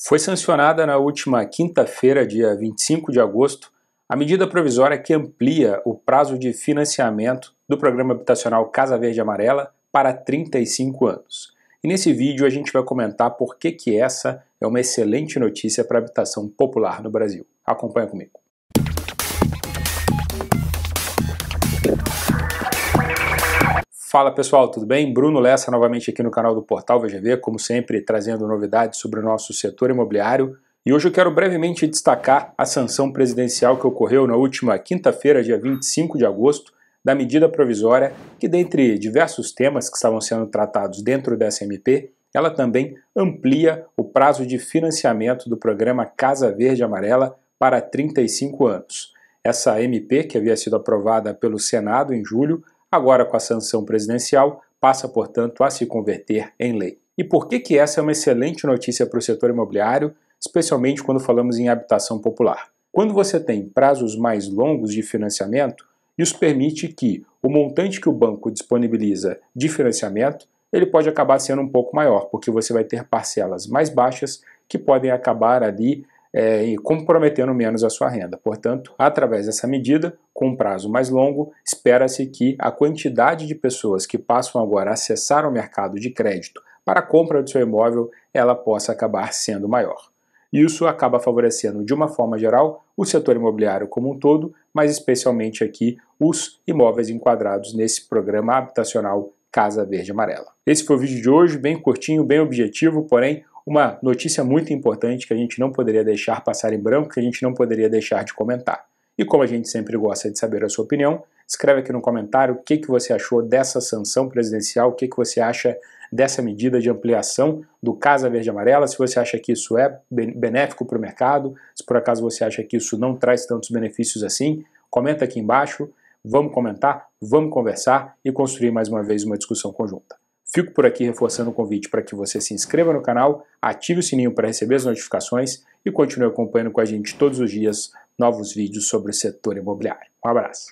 Foi sancionada na última quinta-feira, dia 25 de agosto, a medida provisória que amplia o prazo de financiamento do programa habitacional Casa Verde Amarela para 35 anos. E nesse vídeo a gente vai comentar por que, que essa é uma excelente notícia para a habitação popular no Brasil. Acompanha comigo. Fala pessoal, tudo bem? Bruno Lessa novamente aqui no canal do Portal VGV, como sempre trazendo novidades sobre o nosso setor imobiliário. E hoje eu quero brevemente destacar a sanção presidencial que ocorreu na última quinta-feira, dia 25 de agosto, da medida provisória que, dentre diversos temas que estavam sendo tratados dentro dessa MP, ela também amplia o prazo de financiamento do programa Casa Verde Amarela para 35 anos. Essa MP, que havia sido aprovada pelo Senado em julho, Agora, com a sanção presidencial, passa, portanto, a se converter em lei. E por que, que essa é uma excelente notícia para o setor imobiliário, especialmente quando falamos em habitação popular? Quando você tem prazos mais longos de financiamento, isso permite que o montante que o banco disponibiliza de financiamento ele pode acabar sendo um pouco maior, porque você vai ter parcelas mais baixas que podem acabar ali é, e comprometendo menos a sua renda. Portanto, através dessa medida, com um prazo mais longo, espera-se que a quantidade de pessoas que passam agora a acessar o mercado de crédito para a compra do seu imóvel, ela possa acabar sendo maior. Isso acaba favorecendo, de uma forma geral, o setor imobiliário como um todo, mas especialmente aqui os imóveis enquadrados nesse programa habitacional Casa Verde Amarela. Esse foi o vídeo de hoje, bem curtinho, bem objetivo, porém uma notícia muito importante que a gente não poderia deixar passar em branco, que a gente não poderia deixar de comentar. E como a gente sempre gosta de saber a sua opinião, escreve aqui no comentário o que, que você achou dessa sanção presidencial, o que, que você acha dessa medida de ampliação do Casa Verde Amarela, se você acha que isso é benéfico para o mercado, se por acaso você acha que isso não traz tantos benefícios assim, comenta aqui embaixo, vamos comentar, vamos conversar e construir mais uma vez uma discussão conjunta. Fico por aqui reforçando o convite para que você se inscreva no canal, ative o sininho para receber as notificações e continue acompanhando com a gente todos os dias novos vídeos sobre o setor imobiliário. Um abraço!